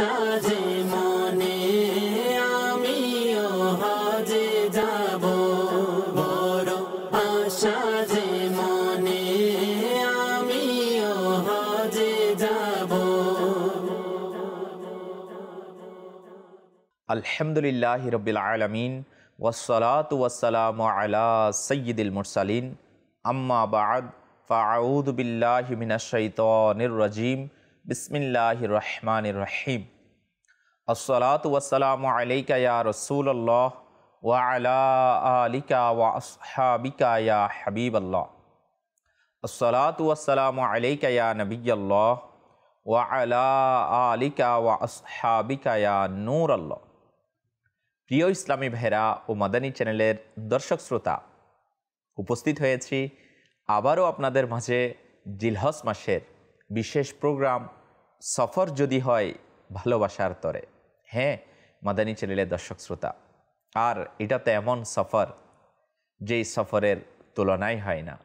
الحمد لله رب العالمين والصلاة والسلام على سيد المرسلين أما بعد فأعوذ بالله من الشيطان الرجيم বিসমিল্লাহ রহমান রহিম আসসালাত ওয়াসালাম রসুল্লাহ ওয়া আলা আলিকা ওয়া আসহাবিকা ইয়া হাবিব আল্লাহ আসসালাত ওয়াসালাম ওয়া আলা আলিকা ওয়া নূর আল্লাহ প্রিয় ইসলামী ভেরা ও মাদানী চ্যানেলের দর্শক শ্রোতা উপস্থিত হয়েছি আবারও আপনাদের মাঝে জিলহস মাসের বিশেষ প্রোগ্রাম সফর যদি হয় ভালোবাসার তরে হ্যাঁ মাদানী চ্যানেলের দর্শক শ্রোতা আর এটা তো এমন সফর যেই সফরের তুলনাই হয় না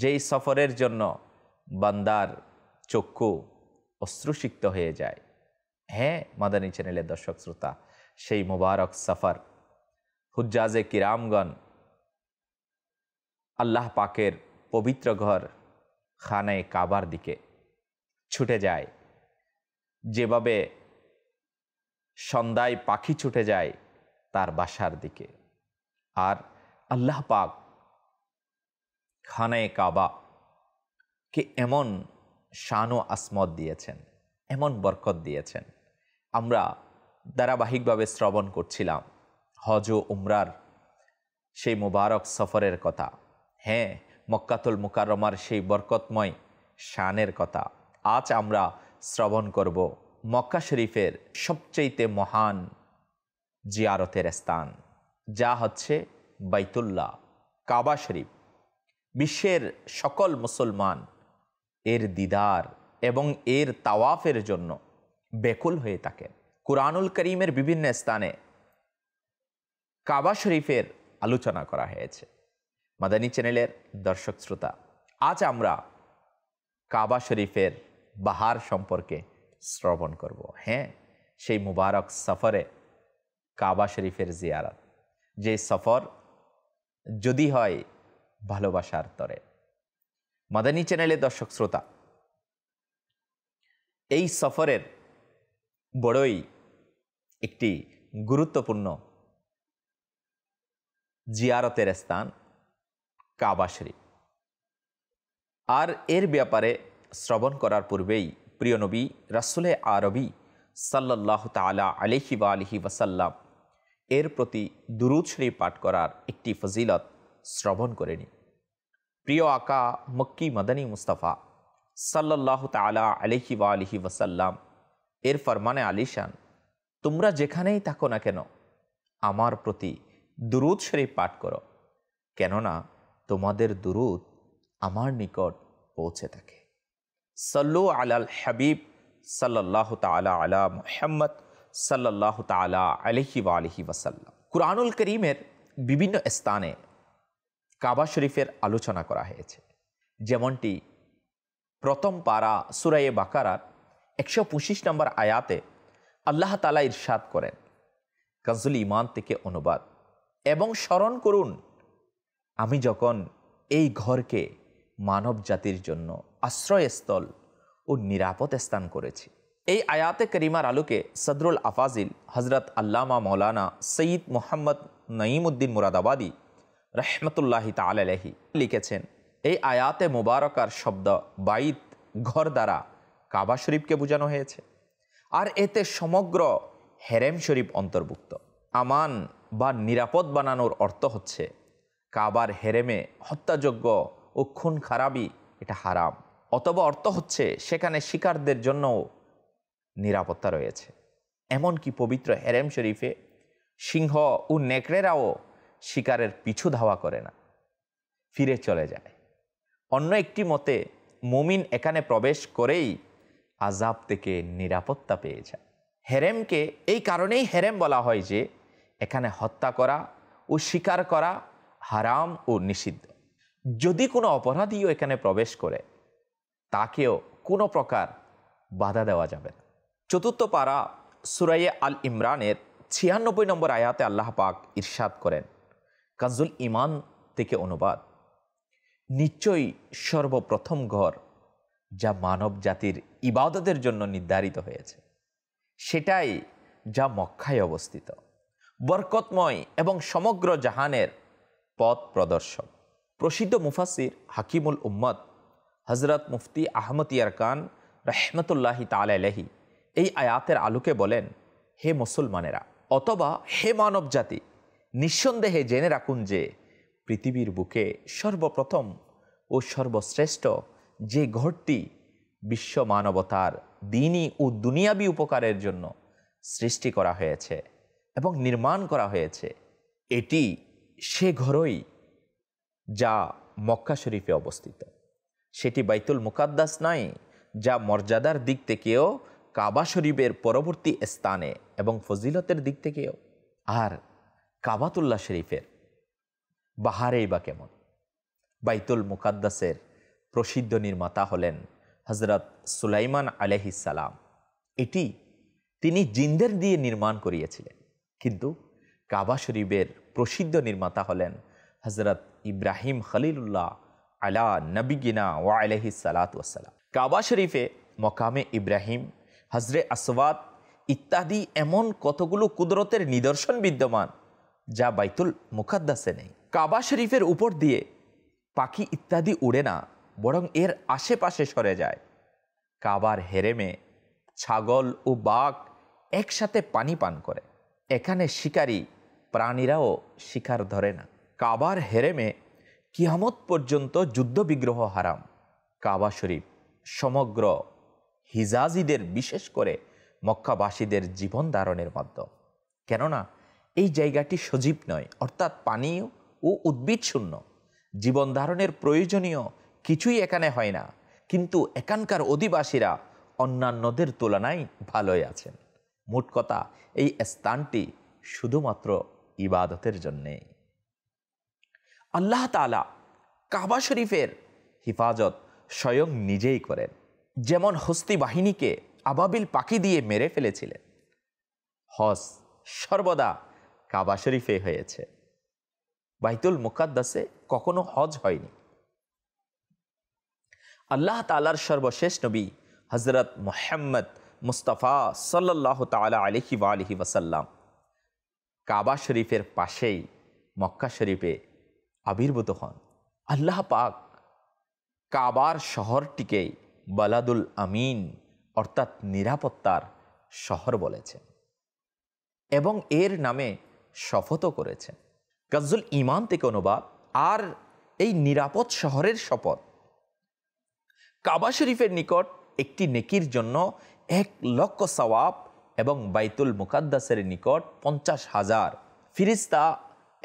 যেই সফরের জন্য বান্দার চক্ষু অশ্রুসিক্ত হয়ে যায় হ্যাঁ মাদানী চ্যানেলের দর্শক শ্রোতা সেই মুবারক সফর হুজ্জাজে কিরামগণ আল্লাহ পাকের পবিত্র ঘর খানায় কাবার দিকে ছুটে যায় যেভাবে সন্ধ্যায় পাখি ছুটে যায় তার বাসার দিকে আর আল্লাহ পাক খানায় কাবা কে এমন শান ও আসমত দিয়েছেন এমন বরকত দিয়েছেন আমরা ধারাবাহিকভাবে শ্রবণ করছিলাম হজ ও উমরার সেই মুবারক সফরের কথা হ্যাঁ মক্কাতুল মুকারমার সেই বরকতময় শানের কথা আজ আমরা শ্রবণ করব মক্কা শরীফের সবচেয়েতে মহান জিয়ারতের স্থান যা হচ্ছে বাইতুল্লাহ কাবা শরীফ বিশ্বের সকল মুসলমান এর দিদার এবং এর তাওয়াফের জন্য বেকুল হয়ে থাকে কুরআনুল করিমের বিভিন্ন স্থানে কাবা শরীফের আলোচনা করা হয়েছে মাদানী চ্যানেলের দর্শক শ্রোতা আজ আমরা কাবা শরীফের বাহার সম্পর্কে শ্রবণ করব। হ্যাঁ সেই মুবারক সফরে কাবা শরীফের জিয়ারত যে সফর যদি হয় ভালোবাসার তরে মাদানী চ্যানেলে দর্শক শ্রোতা এই সফরের বড়ই একটি গুরুত্বপূর্ণ জিয়ারতের স্থান কাবা শরীফ আর এর ব্যাপারে শ্রবণ করার পূর্বেই প্রিয় নবী রাসুলে আরবি সাল্লাহ তালা আলিহি বা আলিহি ওয়াসাল্লাম এর প্রতি দুরুদ শরীফ পাঠ করার একটি ফজিলত শ্রবণ করে নি প্রিয় আকা মক্কি মাদানী মুস্তফা সাল্লাহ তালা আলিহি বা আলিহি ওয়াসাল্লাম এর ফরমানে আলিশান তোমরা যেখানেই থাকো না কেন আমার প্রতি দুরুদ শরীফ পাঠ করো কেননা তোমাদের দুরুদ আমার নিকট পৌঁছে থাকে সল্লু আলাল হাবিব সাল্লাহ তালা আলা মোহাম্মদ সাল্লাহ তালা আলহি ওয়া আলহি ওয়াসাল্লাম কুরআনুল করিমের বিভিন্ন স্থানে কাবা শরীফের আলোচনা করা হয়েছে যেমনটি প্রথম পারা সুরায়ে বাকারার একশো পঁচিশ নম্বর আয়াতে আল্লাহ তালা ইরশাদ করেন কাজুল ইমান থেকে অনুবাদ এবং স্মরণ করুন আমি যখন এই ঘরকে মানব জাতির জন্য আশ্রয়স্থল ও নিরাপদ স্থান করেছে এই আয়াতে করিমার আলোকে সদরুল আফাজিল হজরত আল্লামা মৌলানা সঈদ মোহাম্মদ নঈমুদ্দিন মুরাদাবাদি রহমতুল্লাহি তালাহি লিখেছেন এই আয়াতে মোবারকার শব্দ বাইত ঘর দ্বারা কাবা শরীফকে বোঝানো হয়েছে আর এতে সমগ্র হেরেম শরীফ অন্তর্ভুক্ত আমান বা নিরাপদ বানানোর অর্থ হচ্ছে কাবার হেরেমে হত্যাযোগ্য ও খুন খারাপই এটা হারাম অথবা অর্থ হচ্ছে সেখানে শিকারদের জন্যও নিরাপত্তা রয়েছে এমনকি পবিত্র হেরেম শরীফে সিংহ ও নেকড়েরাও শিকারের পিছু ধাওয়া করে না ফিরে চলে যায় অন্য একটি মতে মুমিন এখানে প্রবেশ করেই আজাব থেকে নিরাপত্তা পেয়ে যায় হেরেমকে এই কারণেই হেরেম বলা হয় যে এখানে হত্যা করা ও শিকার করা হারাম ও নিষিদ্ধ যদি কোনো অপরাধীও এখানে প্রবেশ করে তাকেও কোনো প্রকার বাধা দেওয়া যাবে না চতুর্থ পারা সুরাইয়ে আল ইমরানের ছিয়ানব্বই নম্বর আয়াতে আল্লাহ পাক ইরশাদ করেন কাজুল ইমান থেকে অনুবাদ নিশ্চয়ই সর্বপ্রথম ঘর যা মানব জাতির ইবাদতের জন্য নির্ধারিত হয়েছে সেটাই যা মক্কায় অবস্থিত বরকতময় এবং সমগ্র জাহানের পথ প্রদর্শক প্রসিদ্ধ মুফাসির হাকিমুল উম্মদ হজরত মুফতি আহমদ ইয়ারকান রহমতুল্লাহি তালহি এই আয়াতের আলোকে বলেন হে মুসলমানেরা অথবা হে মানব জাতি নিঃসন্দেহে জেনে রাখুন যে পৃথিবীর বুকে সর্বপ্রথম ও সর্বশ্রেষ্ঠ যে ঘরটি বিশ্ব মানবতার দিনই ও দুনিয়াবি উপকারের জন্য সৃষ্টি করা হয়েছে এবং নির্মাণ করা হয়েছে এটি সে ঘরই যা মক্কা শরীফে অবস্থিত সেটি বাইতুল মুকাদ্দাস নাই যা মর্যাদার দিক থেকেও কাবা শরীফের পরবর্তী স্থানে এবং ফজিলতের দিক থেকেও আর কাবাতুল্লাহ শরীফের বাহারেই বা কেমন বাইতুল মুকাদ্দাসের প্রসিদ্ধ নির্মাতা হলেন হজরত সুলাইমান সালাম এটি তিনি জিন্দের দিয়ে নির্মাণ করিয়েছিলেন কিন্তু কাবা শরীফের প্রসিদ্ধ নির্মাতা হলেন হজরত ইব্রাহিম খলিলুল্লাহ আলা নবিগিনা ওয়া আলহি সালাত ওয়াসালাম কাবা শরীফে মকামে ইব্রাহিম হজরে আসওয়াত ইত্যাদি এমন কতগুলো কুদরতের নিদর্শন বিদ্যমান যা বাইতুল মুখাদ্দাসে নেই কাবা শরীফের উপর দিয়ে পাখি ইত্যাদি উড়ে না বরং এর আশেপাশে সরে যায় কাবার হেরেমে ছাগল ও বাঘ একসাথে পানি পান করে এখানে শিকারী প্রাণীরাও শিকার ধরে না কাবার হেরেমে কিয়ামত পর্যন্ত যুদ্ধবিগ্রহ হারাম কাবা শরীফ সমগ্র হিজাজিদের বিশেষ করে মক্কাবাসীদের জীবন ধারণের মাধ্যম কেননা এই জায়গাটি সজীব নয় অর্থাৎ পানীয় ও উদ্ভিদ শূন্য জীবন ধারণের প্রয়োজনীয় কিছুই এখানে হয় না কিন্তু এখানকার অধিবাসীরা অন্যান্যদের তুলনায় ভালোই আছেন মোট কথা এই স্থানটি শুধুমাত্র ইবাদতের জন্যেই আল্লাহ তালা কাবা শরীফের হিফাজত স্বয়ং নিজেই করেন যেমন হস্তি বাহিনীকে আবাবিল পাখি দিয়ে মেরে ফেলেছিলেন হস সর্বদা কাবা শরীফে হয়েছে বাইতুল মুকাদ্দাসে কখনো হজ হয়নি আল্লাহ তালার সর্বশেষ নবী হজরত মোহাম্মদ মুস্তফা সাল্লাহ তালা আলহি আলহি ওয়াসাল্লাম কাবা শরীফের পাশেই মক্কা শরীফে আবির্ভূত হন আল্লাহ পাক কাবার শহরটিকে বালাদুল আমিন অর্থাৎ নিরাপত্তার শহর বলেছেন এবং এর নামে শপথও করেছেন গাজুল ইমান থেকে অনুবাদ আর এই নিরাপদ শহরের শপথ কাবা শরীফের নিকট একটি নেকির জন্য এক লক্ষ সওয়াব এবং বাইতুল মুকাদ্দাসের নিকট পঞ্চাশ হাজার ফিরিস্তা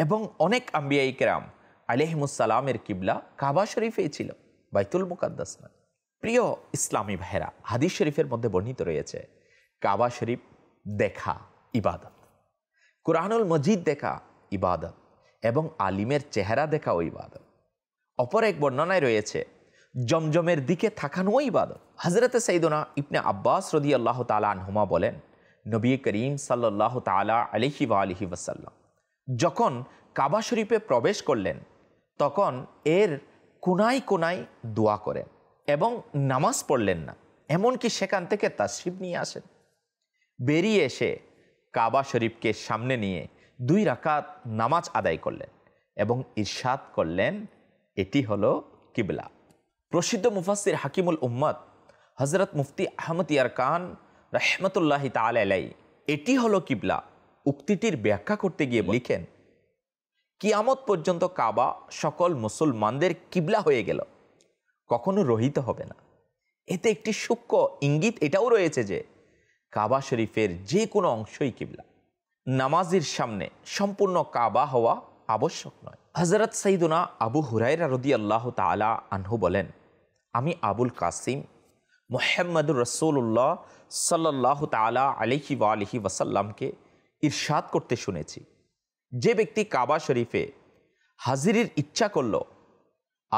এবং অনেক আম্বিয়াইকেরাম আলহিমুসালামের কিবলা কাবা শরীফেই ছিল বাইতুল মুকাদ্দাস নয় প্রিয় ইসলামী ভাইরা হাদিস শরীফের মধ্যে বর্ণিত রয়েছে কাবা শরীফ দেখা ইবাদত কোরআনুল মজিদ দেখা ইবাদত এবং আলিমের চেহারা দেখাও ইবাদত অপর এক বর্ণনায় রয়েছে জমজমের দিকে থাকানো ইবাদত হজরতে সঈদনা ইবনে আব্বাস রদি আল্লাহ তালা আনহুমা বলেন নবী করিম সাল্লাহ তালা আলহি ওয়া আলহি ওয়াসাল্লাম যখন কাবা শরীফে প্রবেশ করলেন তখন এর কোনায় কোনায় দোয়া করেন এবং নামাজ পড়লেন না এমনকি সেখান থেকে শিব নিয়ে আসেন বেরিয়ে এসে কাবা শরীফকে সামনে নিয়ে দুই রাকাত নামাজ আদায় করলেন এবং ইরশাদ করলেন এটি হলো কিবলা প্রসিদ্ধ মুফাসির হাকিমুল উম্মদ হজরত মুফতি আহমদ ইয়ার কান রহমতুল্লাহ তালাই এটি হলো কিবলা উক্তিটির ব্যাখ্যা করতে গিয়ে লিখেন কিয়ামত পর্যন্ত কাবা সকল মুসলমানদের কিবলা হয়ে গেল কখনো রহিত হবে না এতে একটি সূক্ষ্ম ইঙ্গিত এটাও রয়েছে যে কাবা শরীফের যে কোনো অংশই কিবলা নামাজের সামনে সম্পূর্ণ কাবা হওয়া আবশ্যক নয় হজরত সঈদুনা আবু হুরাই রদি আল্লাহ তালা আনহু বলেন আমি আবুল কাসিম মোহাম্মদুর রসুল্লাহ সাল্লাহ তালা আলহি ওয়াসাল্লামকে ইরশাদ করতে শুনেছি যে ব্যক্তি কাবা শরীফে হাজিরির ইচ্ছা করল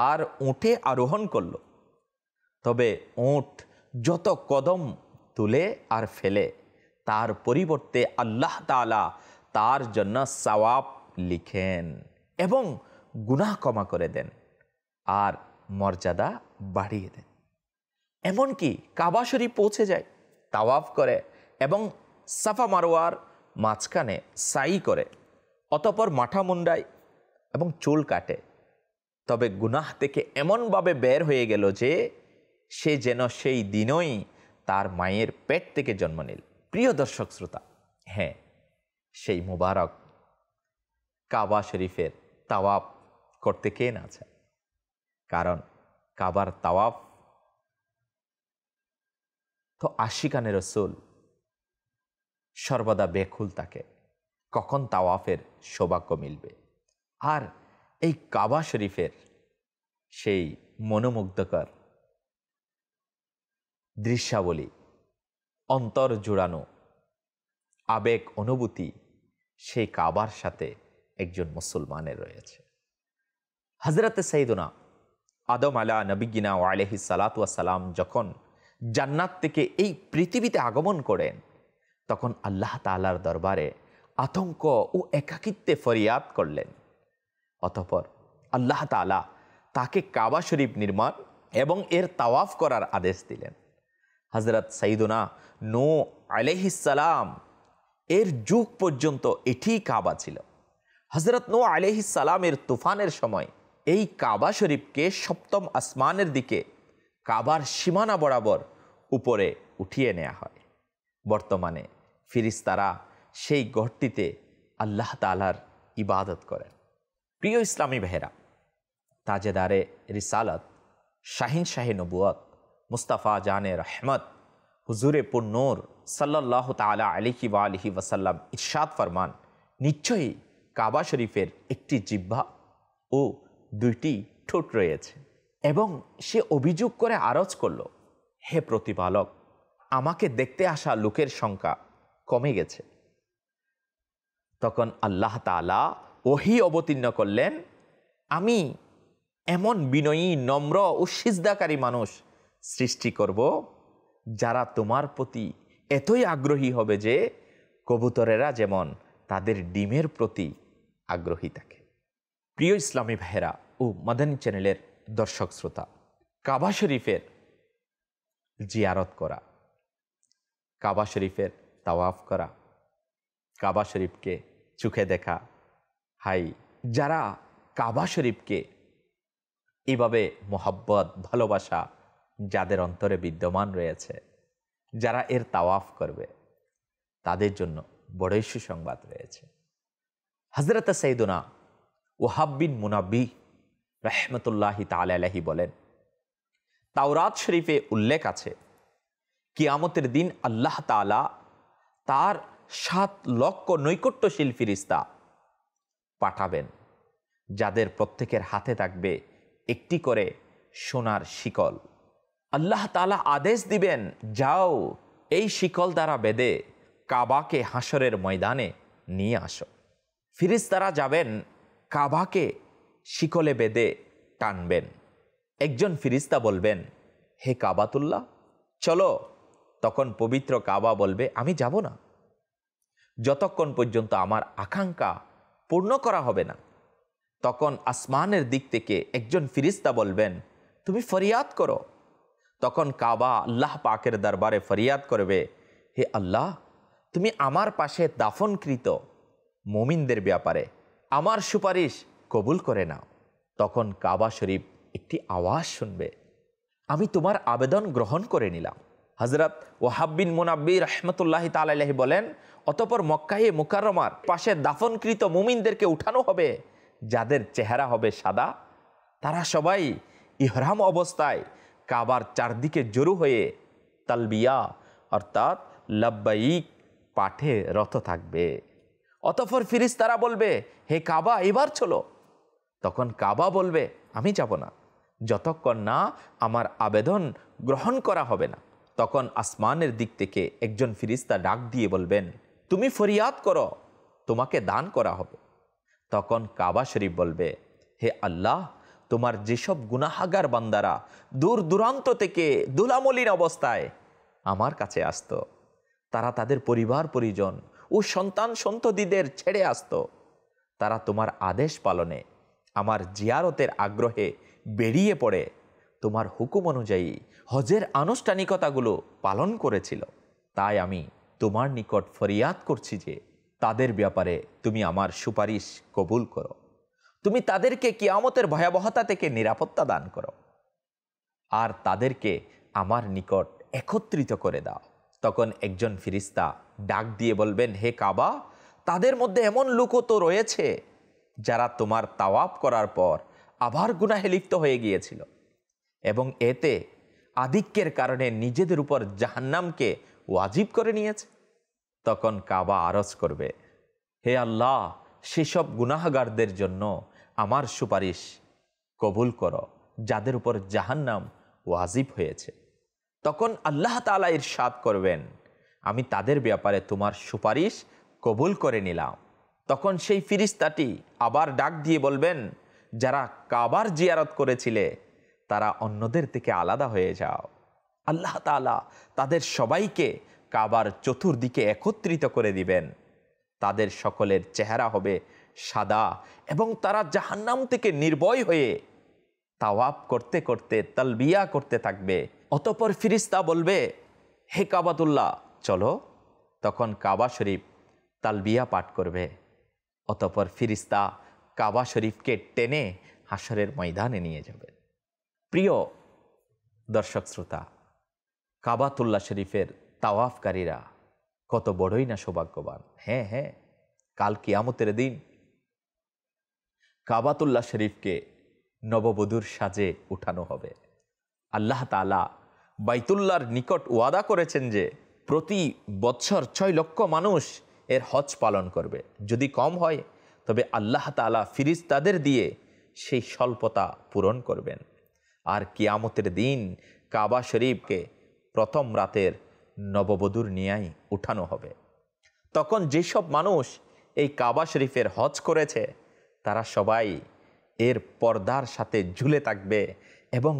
আর ওঁটে আরোহণ করল তবে ওঁট যত কদম তুলে আর ফেলে তার পরিবর্তে আল্লাহ তালা তার জন্য সওয়াব লিখেন এবং গুনাহ কমা করে দেন আর মর্যাদা বাড়িয়ে দেন এমনকি কাবা শরীফ পৌঁছে যায় তাওয়াফ করে এবং সাফা মারোয়ার মাঝখানে সাই করে অতপর মাঠা মুন্ডায় এবং চুল কাটে তবে গুনাহ থেকে এমনভাবে বের হয়ে গেল যে সে যেন সেই দিনই তার মায়ের পেট থেকে জন্ম নিল প্রিয় দর্শক শ্রোতা হ্যাঁ সেই মুবারক কাবা শরীফের তাওয়াপ করতে কে না আছে কারণ কাবার তাওয়াপ তো আশিকানের রসুল সর্বদা বেখুল তাকে কখন তাওয়াফের সৌভাগ্য মিলবে আর এই কাবা শরীফের সেই মনোমুগ্ধকর দৃশ্যাবলী অন্তর জুড়ানো আবেগ অনুভূতি সেই কাবার সাথে একজন মুসলমানের রয়েছে হজরতে সাইদুনা আদম আলা নবিগিনা ও আলহি সালাতাম যখন জান্নাত থেকে এই পৃথিবীতে আগমন করেন তখন আল্লাহ তালার দরবারে আতঙ্ক ও একাকিত্বে ফরিয়াদ করলেন অতঃপর আল্লাহ তালা তাকে কাবা শরীফ নির্মাণ এবং এর তাওয়াফ করার আদেশ দিলেন হজরত সাইদুনা নো আলহিসাম এর যুগ পর্যন্ত এটি কাবা ছিল হজরত নো আলহিসাল্লামের তুফানের সময় এই কাবা শরীফকে সপ্তম আসমানের দিকে কাবার সীমানা বরাবর উপরে উঠিয়ে নেওয়া হয় বর্তমানে ফিরিস্তারা সেই ঘরটিতে আল্লাহ তালার ইবাদত করেন প্রিয় ইসলামী বেহেরা তাজেদারে রিসালত শাহিন শাহে নবুয়ত মুস্তাফা জানে রহমত হুজুরে পুন্নোর সাল্লাহ তালা আলিহি বা আলহি ওয়াসাল্লাম ইরশাদ ফরমান নিশ্চয়ই কাবা শরীফের একটি জিহ্বা ও দুইটি ঠোঁট রয়েছে এবং সে অভিযোগ করে আরজ করল হে প্রতিপালক আমাকে দেখতে আসা লোকের সংখ্যা কমে গেছে তখন আল্লাহ তালা ওহি অবতীর্ণ করলেন আমি এমন বিনয়ী নম্র ও সিজদাকারী মানুষ সৃষ্টি করব যারা তোমার প্রতি এতই আগ্রহী হবে যে কবুতরেরা যেমন তাদের ডিমের প্রতি আগ্রহী থাকে প্রিয় ইসলামী ভাইরা ও মাদানী চ্যানেলের দর্শক শ্রোতা কাবা শরীফের জিয়ারত করা কাবা শরীফের তাওয়াফ করা কাবা শরীফকে চোখে দেখা হাই যারা কাবা শরীফকে এভাবে মোহাব্বত ভালোবাসা যাদের অন্তরে বিদ্যমান রয়েছে যারা এর তাওয়াফ করবে তাদের জন্য বড়ই সুসংবাদ রয়েছে হজরত সৈদুনা ওহাব্বিন মুনাব্বি রহমতুল্লাহি তালাহি বলেন তাওরাত শরীফে উল্লেখ আছে কিয়ামতের দিন আল্লাহ তালা তার সাত লক্ষ নৈকট্যশীল ফিরিস্তা পাঠাবেন যাদের প্রত্যেকের হাতে থাকবে একটি করে সোনার শিকল আল্লাহ তালা আদেশ দিবেন যাও এই শিকল দ্বারা বেদে কাবাকে হাসরের ময়দানে নিয়ে আসো ফিরিস্তারা যাবেন কাবাকে শিকলে বেদে টানবেন একজন ফিরিস্তা বলবেন হে কাবাতুল্লাহ চলো তখন পবিত্র কাবা বলবে আমি যাব না যতক্ষণ পর্যন্ত আমার আকাঙ্ক্ষা পূর্ণ করা হবে না তখন আসমানের দিক থেকে একজন ফিরিস্তা বলবেন তুমি ফরিয়াদ করো তখন কাবা আল্লাহ পাকের দরবারে ফরিয়াদ করবে হে আল্লাহ তুমি আমার পাশে দাফনকৃত মোমিনদের ব্যাপারে আমার সুপারিশ কবুল করে নাও তখন কাবা শরীফ একটি আওয়াজ শুনবে আমি তোমার আবেদন গ্রহণ করে নিলাম হজরত ওহাব্বিন মুনাব্বি রহমতুল্লাহ তালাহি বলেন অতপর মক্কাহে মুকারমার পাশে দাফনকৃত মুমিনদেরকে উঠানো হবে যাদের চেহারা হবে সাদা তারা সবাই ইহরাম অবস্থায় কাবার চারদিকে জড়ু হয়ে তালবিয়া অর্থাৎ লব্বাইক পাঠে রত থাকবে অতফর ফিরিস তারা বলবে হে কাবা এবার চলো তখন কাবা বলবে আমি যাব না যতক্ষণ না আমার আবেদন গ্রহণ করা হবে না তখন আসমানের দিক থেকে একজন ফিরিস্তা ডাক দিয়ে বলবেন তুমি ফরিয়াদ করো তোমাকে দান করা হবে তখন কাবা শরীফ বলবে হে আল্লাহ তোমার যেসব গুনাহাগার বান্দারা দূর দূরান্ত থেকে দুলামলিন অবস্থায় আমার কাছে আসত তারা তাদের পরিবার পরিজন ও সন্তান সন্ততিদের ছেড়ে আসত তারা তোমার আদেশ পালনে আমার জিয়ারতের আগ্রহে বেরিয়ে পড়ে তোমার হুকুম অনুযায়ী হজের আনুষ্ঠানিকতাগুলো পালন করেছিল তাই আমি তোমার নিকট ফরিয়াদ করছি যে তাদের ব্যাপারে তুমি আমার সুপারিশ কবুল করো তুমি তাদেরকে কিয়ামতের ভয়াবহতা থেকে নিরাপত্তা দান করো আর তাদেরকে আমার নিকট একত্রিত করে দাও তখন একজন ফিরিস্তা ডাক দিয়ে বলবেন হে কাবা তাদের মধ্যে এমন লুকও তো রয়েছে যারা তোমার তাওয়াপ করার পর আবার গুনাহে লিপ্ত হয়ে গিয়েছিল এবং এতে আধিক্যের কারণে নিজেদের উপর জাহান্নামকে ওয়াজিব করে নিয়েছে তখন কাবা আরজ করবে হে আল্লাহ সেসব গুনাহগারদের জন্য আমার সুপারিশ কবুল করো যাদের উপর জাহান্নাম ওয়াজিব হয়েছে তখন আল্লাহ তালা এর সাদ করবেন আমি তাদের ব্যাপারে তোমার সুপারিশ কবুল করে নিলাম তখন সেই ফিরিস্তাটি আবার ডাক দিয়ে বলবেন যারা কাবার জিয়ারত করেছিলে তারা অন্যদের থেকে আলাদা হয়ে যাও আল্লাহ তালা তাদের সবাইকে কাবার চতুর্দিকে একত্রিত করে দিবেন তাদের সকলের চেহারা হবে সাদা এবং তারা জাহান্নাম থেকে নির্ভয় হয়ে তাওয়াব করতে করতে তালবিয়া করতে থাকবে অতপর ফিরিস্তা বলবে হে কাবাতুল্লাহ চলো তখন কাবা শরীফ তালবিয়া পাঠ করবে অতপর ফিরিস্তা কাবা শরীফকে টেনে হাসরের ময়দানে নিয়ে যাবে প্রিয় দর্শক শ্রোতা কাবাতুল্লা শরীফের তাওয়াফকারীরা কত বড়ই না সৌভাগ্যবান হ্যাঁ হ্যাঁ কাল আমতের দিন কাবাতুল্লা শরীফকে নববধূর সাজে উঠানো হবে আল্লাহ তালা বাইতুল্লার নিকট ওয়াদা করেছেন যে প্রতি বৎসর ছয় লক্ষ মানুষ এর হজ পালন করবে যদি কম হয় তবে আল্লাহ তালা ফিরিস্তাদের দিয়ে সেই স্বল্পতা পূরণ করবেন আর কিয়ামতের দিন কাবা শরীফকে প্রথম রাতের নববধূর নিয়াই উঠানো হবে তখন যেসব মানুষ এই কাবা শরীফের হজ করেছে তারা সবাই এর পর্দার সাথে ঝুলে থাকবে এবং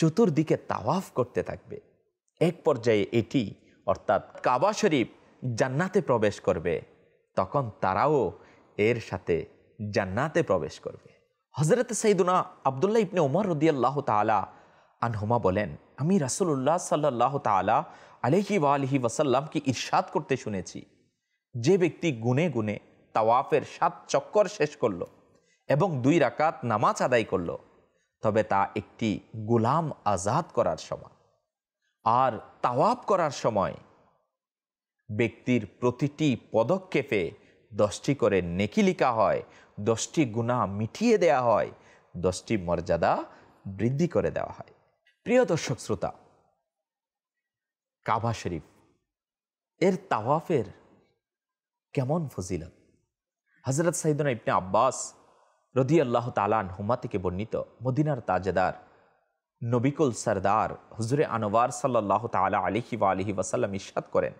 চতুর্দিকে তাওয়াফ করতে থাকবে এক পর্যায়ে এটি অর্থাৎ কাবা শরীফ জান্নাতে প্রবেশ করবে তখন তারাও এর সাথে জান্নাতে প্রবেশ করবে হজরত সঈদুনা আবদুল্লাহ ইবনে ওমর রদিয়াল্লাহ তালা আনহুমা বলেন আমি রাসুল্লাহ সাল্লাহ তালা আলহি ওয়া আলহি ওয়াসাল্লামকে ইরশাদ করতে শুনেছি যে ব্যক্তি গুনে গুনে তাওয়াফের সাত চক্কর শেষ করল এবং দুই রাকাত নামাজ আদায় করল তবে তা একটি গোলাম আজাদ করার সময় আর তাওয়াফ করার সময় ব্যক্তির প্রতিটি পদক্ষেপে দশটি করে নেকি লিখা হয় দশটি গুণা মিটিয়ে দেয়া হয় দশটি মর্যাদা বৃদ্ধি করে দেওয়া হয় প্রিয় দর্শক শ্রোতা কাবা শরীফ এর তাওয়াফের কেমন ফজিলত হজরত সাইদুন ইবনে আব্বাস রদি আল্লাহ তালান হুমা থেকে বর্ণিত মদিনার তাজেদার নবিকুল সরদার হুজুরে আনোয়ার সাল্লাহ তালা আলিহি ওয়া আলহি ওয়াসাল্লাম ইস্বাদ করেন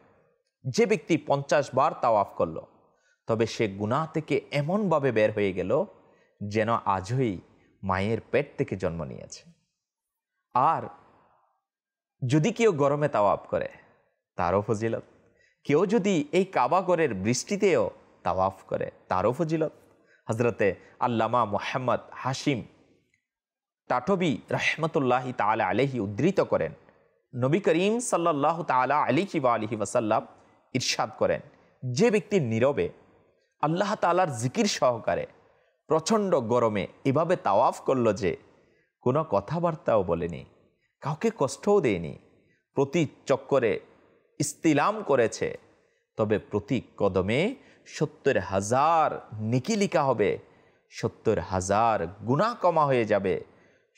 যে ব্যক্তি পঞ্চাশ বার তাওয়াফ করলো তবে সে গুণা থেকে এমনভাবে বের হয়ে গেল যেন আজই মায়ের পেট থেকে জন্ম নিয়েছে আর যদি কেউ গরমে তাওয়াব করে তারও ফজিলত কেউ যদি এই কাবাগরের বৃষ্টিতেও তাওয়াফ করে তারও ফজিলত হজরতে আল্লামা মোহাম্মদ হাসিম টাটবি রহমতুল্লাহি তালা আলহি উদ্ধৃত করেন নবী করিম সাল্লাহ তালা আলিহি বা আলহি ওয়াসাল্লাম ইরশাদ করেন যে ব্যক্তি নীরবে আল্লাহ তালার জিকির সহকারে প্রচণ্ড গরমে এভাবে তাওয়াফ করল যে কোনো কথাবার্তাও বলেনি কাউকে কষ্টও দেয়নি প্রতি চক্করে ইস্তিলাম করেছে তবে প্রতি কদমে সত্তর হাজার নিকিলিকা হবে সত্তর হাজার গুণা কমা হয়ে যাবে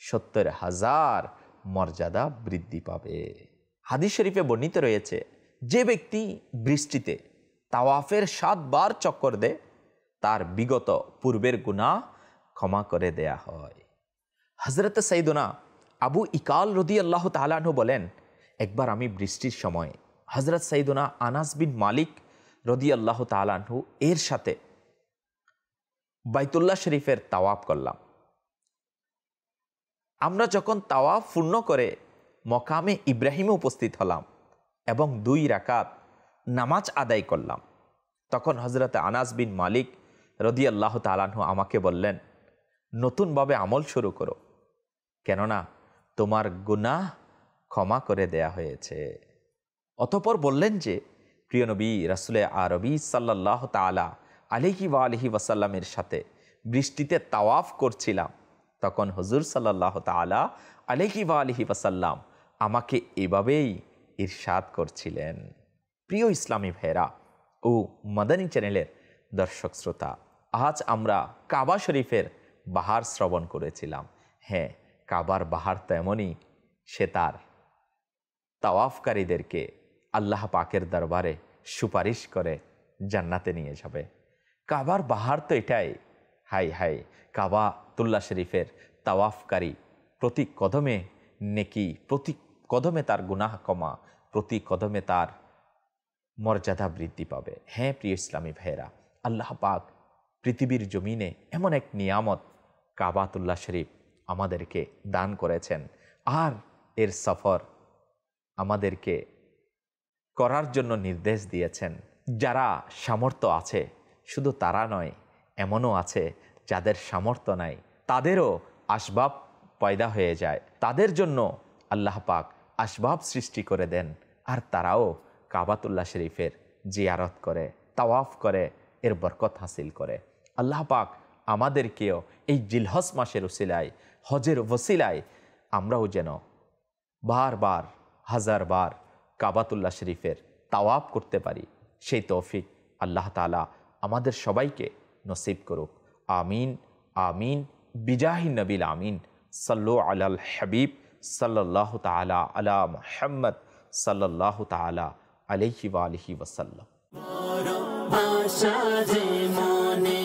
সত্তর হাজার মর্যাদা বৃদ্ধি পাবে হাদিস শরীফে বর্ণিত রয়েছে যে ব্যক্তি বৃষ্টিতে তাওয়াফের সাতবার চক্কর দে তার বিগত পূর্বের গুণা ক্ষমা করে দেয়া হয় হজরত সঈদুনা আবু ইকাল রদি আল্লাহ তালাহু বলেন একবার আমি বৃষ্টির সময় হজরত সঈদুনা আনাস বিন মালিক রদি আল্লাহ তালাহু এর সাথে বাইতুল্লাহ শরীফের তাওয়াফ করলাম আমরা যখন তাওয়াফ পূর্ণ করে মকামে ইব্রাহিমে উপস্থিত হলাম এবং দুই রাকাত নামাজ আদায় করলাম তখন হজরত আনাস বিন মালিক রদিয়াল্লাহ তালাহ আমাকে বললেন নতুনভাবে আমল শুরু করো কেননা তোমার গুনাহ ক্ষমা করে দেয়া হয়েছে অতপর বললেন যে প্রিয় নবী রাসুলে আরবি সাল্লাহ তালা আলিহি ওয়া আলহি ওয়াসাল্লামের সাথে বৃষ্টিতে তাওয়াফ করছিলাম তখন হজুর সাল্লাহ তালা আলিহি ওয়া আলহি ওয়াসাল্লাম আমাকে এভাবেই ইরশাদ করছিলেন প্রিয় ইসলামী ভাইয়েরা ও মাদানী চ্যানেলের দর্শক শ্রোতা আজ আমরা কাবা শরীফের বাহার শ্রবণ করেছিলাম হ্যাঁ কাবার বাহার তেমনই সে তার তাওয়াফকারীদেরকে আল্লাহ পাকের দরবারে সুপারিশ করে জান্নাতে নিয়ে যাবে কাবার বাহার তো এটাই হাই হাই কাবা তুল্লা শরীফের তাওয়াফকারী প্রতি কদমে নেকি প্রতি কদমে তার গুনাহ কমা প্রতি কদমে তার মর্যাদা বৃদ্ধি পাবে হ্যাঁ প্রিয় ইসলামী ভাইয়েরা আল্লাহ পাক পৃথিবীর জমিনে এমন এক নিয়ামত কাবাতুল্লাহ শরীফ আমাদেরকে দান করেছেন আর এর সফর আমাদেরকে করার জন্য নির্দেশ দিয়েছেন যারা সামর্থ্য আছে শুধু তারা নয় এমনও আছে যাদের সামর্থ্য নাই তাদেরও আসবাব পয়দা হয়ে যায় তাদের জন্য আল্লাহ পাক আসবাব সৃষ্টি করে দেন আর তারাও কাবাতুল্লাহ শরীফের জিয়ারত করে তাওয়াফ করে এর বরকত হাসিল করে আল্লাহ পাক আমাদেরকেও এই জিলহস মাসের ওসিলায় হজের ওসিলায় আমরাও যেন বারবার হাজার বার কাবাতুল্লাহ শরীফের তাওয়াফ করতে পারি সেই তৌফিক আল্লাহ তালা আমাদের সবাইকে নসিব করুক আমিন আমিন বিজাহি নবিল আমিন সাল্লু আলাল হাবিব সাল্লাহ তালা আলা মোহাম্মদ সাল্লাহ তালা عليه وآله وسلم